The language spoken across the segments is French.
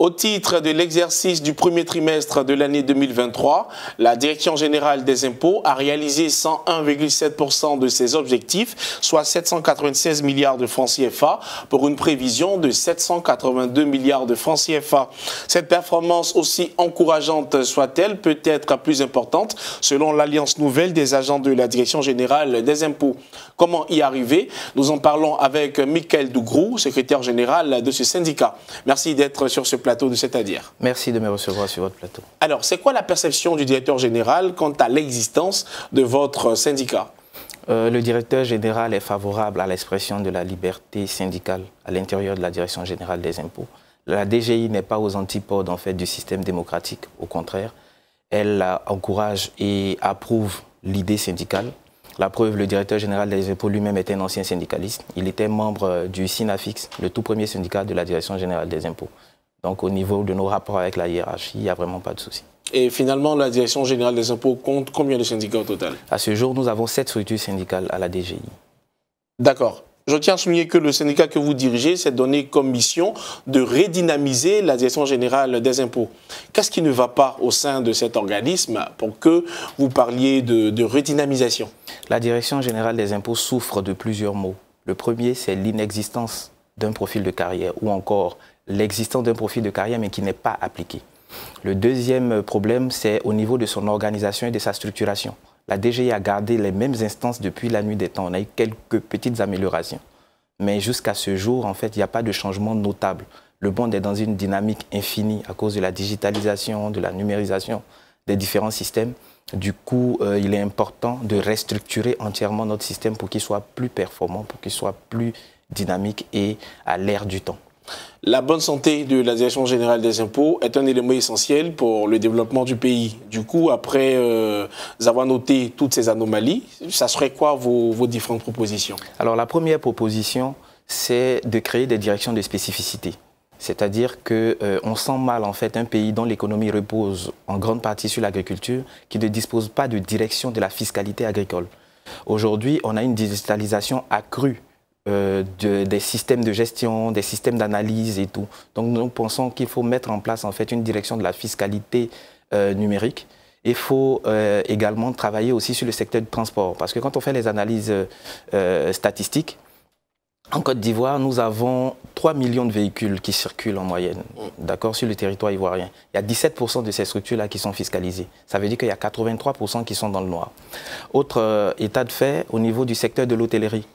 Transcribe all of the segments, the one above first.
Au titre de l'exercice du premier trimestre de l'année 2023, la Direction générale des impôts a réalisé 101,7% de ses objectifs, soit 796 milliards de francs CFA, pour une prévision de 782 milliards de francs CFA. Cette performance, aussi encourageante soit-elle, peut être plus importante selon l'Alliance nouvelle des agents de la Direction générale des impôts. Comment y arriver Nous en parlons avec Michael Dougrou, secrétaire général de ce syndicat. Merci d'être sur ce plateau c'est-à-dire. Merci de me recevoir sur votre plateau. Alors, c'est quoi la perception du directeur général quant à l'existence de votre syndicat euh, le directeur général est favorable à l'expression de la liberté syndicale à l'intérieur de la Direction générale des impôts. La DGI n'est pas aux antipodes en fait, du système démocratique, au contraire. Elle encourage et approuve l'idée syndicale. La preuve, le directeur général des impôts lui-même était un ancien syndicaliste. Il était membre du SINAFIX, le tout premier syndicat de la Direction générale des impôts. Donc au niveau de nos rapports avec la hiérarchie, il n'y a vraiment pas de souci. Et finalement, la Direction générale des impôts compte combien de syndicats au total À ce jour, nous avons sept structures syndicales à la DGI. D'accord. Je tiens à souligner que le syndicat que vous dirigez s'est donné comme mission de redynamiser la direction générale des impôts. Qu'est-ce qui ne va pas au sein de cet organisme pour que vous parliez de, redynamisation La direction générale des impôts souffre de plusieurs maux. Le premier, c'est l'inexistence d'un profil de carrière ou encore l'existence d'un profil de carrière mais qui n'est pas appliqué. Le deuxième problème, c'est au niveau de son organisation et de sa structuration. La DGI a gardé les mêmes instances depuis la nuit des temps. On a eu quelques petites améliorations. Mais jusqu'à ce jour, en fait, il n'y a pas de changement notable. Le monde est dans une dynamique infinie à cause de la digitalisation, de la numérisation des différents systèmes. Du coup, euh, il est important de restructurer entièrement notre système pour qu'il soit plus performant, pour qu'il soit plus dynamique et à l'ère du temps. La bonne santé de la Direction générale des impôts est un élément essentiel pour le développement du pays. Du coup, après euh, avoir noté toutes ces anomalies, ça serait quoi vos, différentes propositions Alors la première proposition, c'est de créer des directions de spécificité. C'est-à-dire qu'on euh, sent mal en fait un pays dont l'économie repose en grande partie sur l'agriculture qui ne dispose pas de direction de la fiscalité agricole. Aujourd'hui, on a une digitalisation accrue euh, de, des systèmes de gestion, des systèmes d'analyse et tout. Donc nous pensons qu'il faut mettre en place en fait une direction de la fiscalité euh, numérique. Il faut euh, également travailler aussi sur le secteur du transport parce que quand on fait les analyses statistiques, en Côte d'Ivoire, nous avons 3 millions de véhicules qui circulent en moyenne, d'accord, sur le territoire ivoirien. Il y a 17% de ces structures-là qui sont fiscalisées. Ça veut dire qu'il y a 83% qui sont dans le noir. Autre état de fait, au niveau du secteur de l'hôtellerie,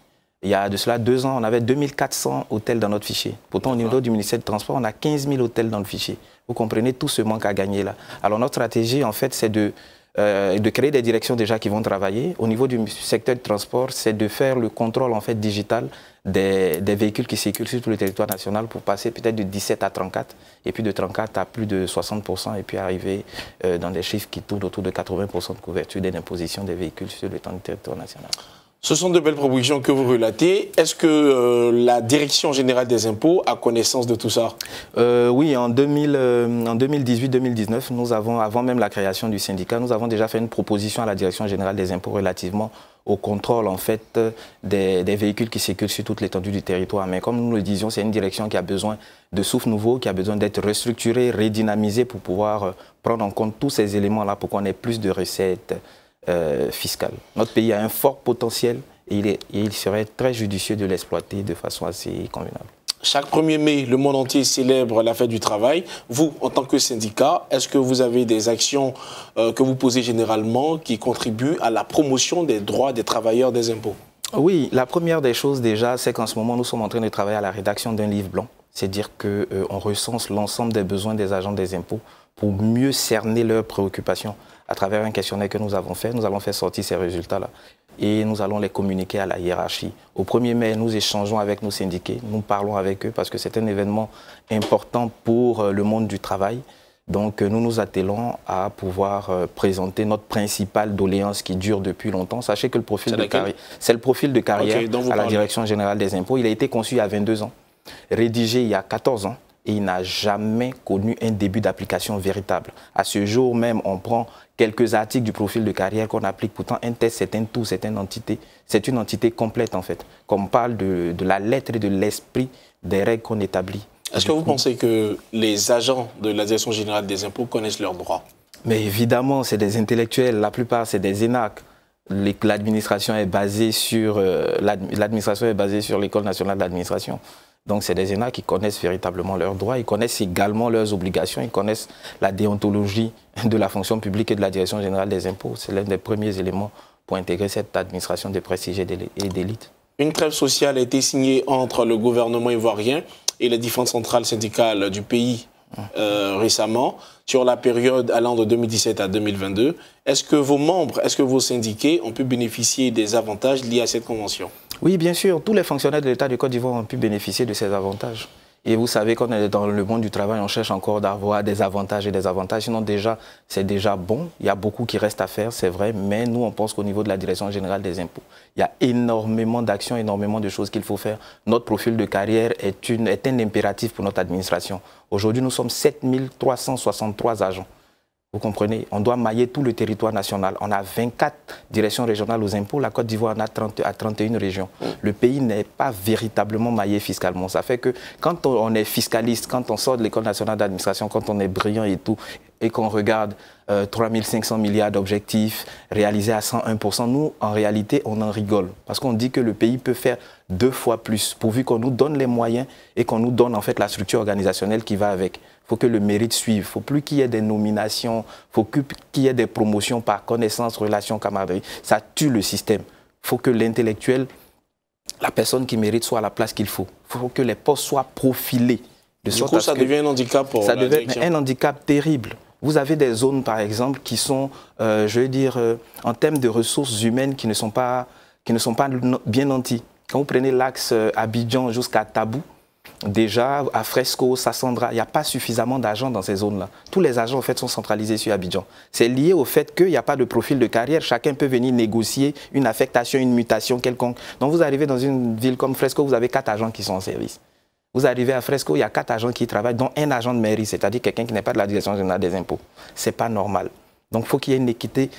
il y a de cela deux ans, on avait 2400 hôtels dans notre fichier. Pourtant, au niveau du ministère du Transport, on a 15 000 hôtels dans le fichier. Vous comprenez tout ce manque à gagner là. Alors notre stratégie, en fait, c'est de, euh, de créer des directions déjà qui vont travailler. Au niveau du secteur du transport, c'est de faire le contrôle en fait digital des, véhicules qui circulent sur tout le territoire national pour passer peut-être de 17 à 34, et puis de 34 à plus de 60%, et puis arriver euh, dans des chiffres qui tournent autour de 80% de couverture des impositions des véhicules sur le territoire national. Ce sont de belles propositions que vous relatez. Est-ce que euh, la Direction générale des impôts a connaissance de tout ça euh, Oui, en, 2018-2019, euh, nous avons, avant même la création du syndicat, nous avons déjà fait une proposition à la Direction générale des impôts relativement au contrôle en fait des, des véhicules qui circulent sur toute l'étendue du territoire. Mais comme nous le disions, c'est une direction qui a besoin de souffle nouveau, qui a besoin d'être restructurée, redynamisée pour pouvoir prendre en compte tous ces éléments-là pour qu'on ait plus de recettes euh, fiscal. Notre pays a un fort potentiel et il, il serait très judicieux de l'exploiter de façon assez convenable. Chaque 1er mai, le monde entier célèbre la fête du travail. Vous, en tant que syndicat, est-ce que vous avez des actions euh, que vous posez généralement qui contribuent à la promotion des droits des travailleurs des impôts Oui, la première des choses déjà, c'est qu'en ce moment, nous sommes en train de travailler à la rédaction d'un livre blanc. C'est-à-dire qu'on euh, recense l'ensemble des besoins des agents des impôts pour mieux cerner leurs préoccupations à travers un questionnaire que nous avons fait, nous allons faire sortir ces résultats-là. Et nous allons les communiquer à la hiérarchie. Au 1er mai, nous échangeons avec nos syndiqués, nous parlons avec eux parce que c'est un événement important pour euh, le monde du travail. Donc euh, nous nous attelons à pouvoir euh, présenter notre principale doléance qui dure depuis longtemps. Sachez que le profil de carrière, c'est le profil de carrière à la direction générale des impôts. Il a été conçu il y a 22 ans, rédigé il y a 14 ans et il n'a jamais connu un début d'application véritable. À ce jour même, on prend quelques articles du profil de carrière qu'on applique. Pourtant, un test, c'est un tout, c'est une entité. C'est une entité complète, en fait. Qu'on parle de, la lettre et de l'esprit des règles qu'on établit. Est-ce que vous pensez que les agents de la Direction générale des impôts connaissent leurs droits Mais évidemment, c'est des intellectuels. La plupart, c'est des énarques. L'administration est basée sur euh, l'administration est basée sur l'école nationale d'administration. Donc, c'est des ENA qui connaissent véritablement leurs droits, ils connaissent également leurs obligations, ils connaissent la déontologie de la fonction publique et de la Direction générale des impôts. C'est l'un des premiers éléments pour intégrer cette administration des prestigés et d'élite. Une trêve sociale a été signée entre le gouvernement ivoirien et les différentes centrales syndicales du pays euh, récemment sur la période allant de 2017 à 2022. Est-ce que vos membres, est-ce que vos syndiqués ont pu bénéficier des avantages liés à cette convention oui, bien sûr. Tous les fonctionnaires de l'État du Côte d'Ivoire ont pu bénéficier de ces avantages. Et vous savez qu'on est dans le monde du travail, on cherche encore d'avoir des avantages et des avantages. Sinon, déjà, c'est déjà bon. Il y a beaucoup qui reste à faire, c'est vrai. Mais nous, on pense qu'au niveau de la Direction générale des impôts, il y a énormément d'actions, énormément de choses qu'il faut faire. Notre profil de carrière est, une, est un impératif pour notre administration. Aujourd'hui, nous sommes 7363 agents vous comprenez On doit mailler tout le territoire national. On a 24 directions régionales aux impôts. La Côte d'Ivoire en a 30, à 31 régions. Le pays n'est pas véritablement maillé fiscalement. Ça fait que quand on est fiscaliste, quand on sort de l'école nationale d'administration, quand on est brillant et tout, et qu'on regarde 3500 euh, milliards d'objectifs réalisés à 101%, nous, en réalité, on en rigole. Parce qu'on dit que le pays peut faire deux fois plus, pourvu qu'on nous donne les moyens et qu'on nous donne en fait la structure organisationnelle qui va avec faut que le mérite suive. faut plus qu'il y ait des nominations, faut qu'il y ait des promotions par connaissance, relation, camaraderie. Ça tue le système. faut que l'intellectuel, la personne qui mérite, soit à la place qu'il faut. faut que les postes soient profilés. De du coup, ça devient un handicap pour Ça devient un handicap terrible. Vous avez des zones, par exemple, qui sont, euh, je veux dire, euh, en termes de ressources humaines qui ne sont pas, qui ne sont pas bien nantis. Quand vous prenez l'axe euh, Abidjan jusqu'à Tabou, déjà, à Fresco, Sassandra, il n'y a pas suffisamment d'agents dans ces zones-là. Tous les agents, en fait, sont centralisés sur Abidjan. C'est lié au fait qu'il n'y a pas de profil de carrière. Chacun peut venir négocier une affectation, une mutation quelconque. Donc, vous arrivez dans une ville comme Fresco, vous avez quatre agents qui sont en service. Vous arrivez à Fresco, il y a quatre agents qui travaillent, dont un agent de mairie, c'est-à-dire quelqu'un qui n'est pas de la direction générale des impôts. Ce n'est pas normal. Donc, il faut qu'il y ait une équité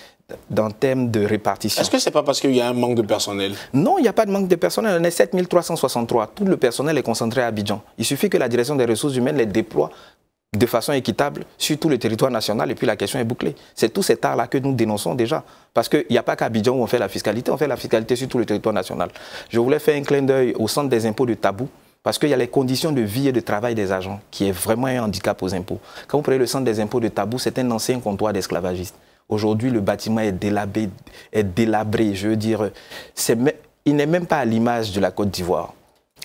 le thème de répartition. Est-ce que ce n'est pas parce qu'il y a un manque de personnel Non, il n'y a pas de manque de personnel. On est 7363. Tout le personnel est concentré à Abidjan. Il suffit que la direction des ressources humaines les déploie de façon équitable sur tout le territoire national et puis la question est bouclée. C'est tout cet art-là que nous dénonçons déjà. Parce qu'il n'y a pas qu'à Abidjan où on fait la fiscalité, on fait la fiscalité sur tout le territoire national. Je voulais faire un clin d'œil au centre des impôts de Tabou. Parce qu'il y a les conditions de vie et de travail des agents qui est vraiment un handicap aux impôts. Quand vous prenez le centre des impôts de Tabou, c'est un ancien comptoir d'esclavagistes. Aujourd'hui, le bâtiment est délabré, Je veux dire, il n'est même pas à l'image de la Côte d'Ivoire.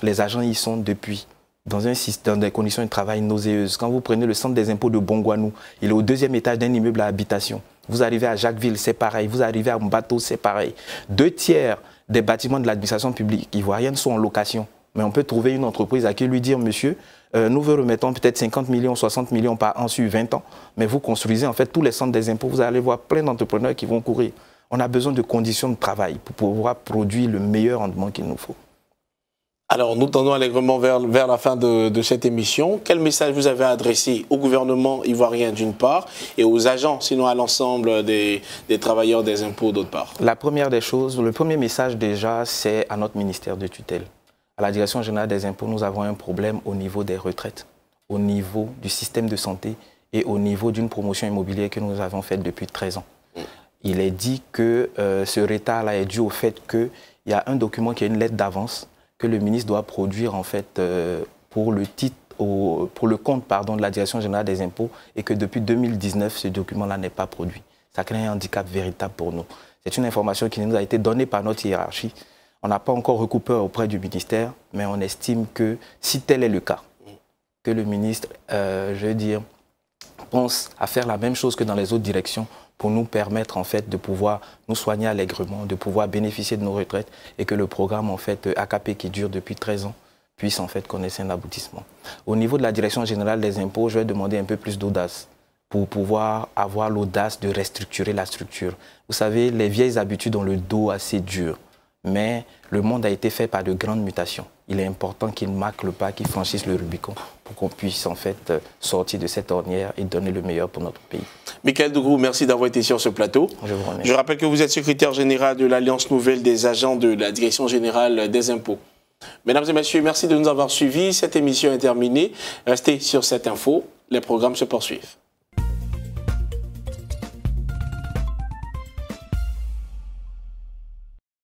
Les agents y sont depuis dans, un, dans des conditions de travail nauséeuses. Quand vous prenez le centre des impôts de Bongwanou, il est au deuxième étage d'un immeuble à habitation. Vous arrivez à Jacquesville, c'est pareil. Vous arrivez à Mbato, c'est pareil. Deux tiers des bâtiments de l'administration publique ivoirienne sont en location mais on peut trouver une entreprise à qui lui dire, monsieur, euh, nous vous remettons peut-être 50 millions, 60 millions par an sur 20 ans, mais vous construisez en fait tous les centres des impôts, vous allez voir plein d'entrepreneurs qui vont courir. On a besoin de conditions de travail pour pouvoir produire le meilleur rendement qu'il nous faut. Alors, nous tendons allègrement vers, vers la fin de, de, cette émission. Quel message vous avez adressé au gouvernement ivoirien d'une part et aux agents, sinon à l'ensemble des, des, travailleurs des impôts d'autre part La première des choses, le premier message déjà, c'est à notre ministère de tutelle la Direction générale des impôts, nous avons un problème au niveau des retraites, au niveau du système de santé et au niveau d'une promotion immobilière que nous avons faite depuis 13 ans. Il est dit que euh, ce retard-là est dû au fait qu'il y a un document qui est une lettre d'avance que le ministre doit produire en fait euh, pour le compte pardon, de la Direction générale des impôts et que depuis 2019, ce document-là n'est pas produit. Ça crée un handicap véritable pour nous. C'est une information qui nous a été donnée par notre hiérarchie, on n'a pas encore recoupé auprès du ministère, mais on estime que si tel est le cas, que le ministre, euh, je veux dire, pense à faire la même chose que dans les autres directions pour nous permettre en fait de pouvoir nous soigner allègrement, de pouvoir bénéficier de nos retraites et que le programme en fait AKP qui dure depuis 13 ans puisse en fait connaître un aboutissement. Au niveau de la direction générale des impôts, je vais demander un peu plus d'audace pour pouvoir avoir l'audace de restructurer la structure. Vous savez, les vieilles habitudes ont le dos assez dur mais le monde a été fait par de grandes mutations. Il est important qu'il marque le pas, qu'il franchisse le Rubicon pour qu'on puisse en fait euh, sortir de cette ornière et donner le meilleur pour notre pays. Michael Dougrou, merci d'avoir été sur ce plateau. Je vous remercie. Je rappelle que vous êtes secrétaire général de l'Alliance Nouvelle des agents de la Direction Générale des Impôts. Mesdames et messieurs, merci de nous avoir suivis. Cette émission est terminée. Restez sur cette info. Les programmes se poursuivent.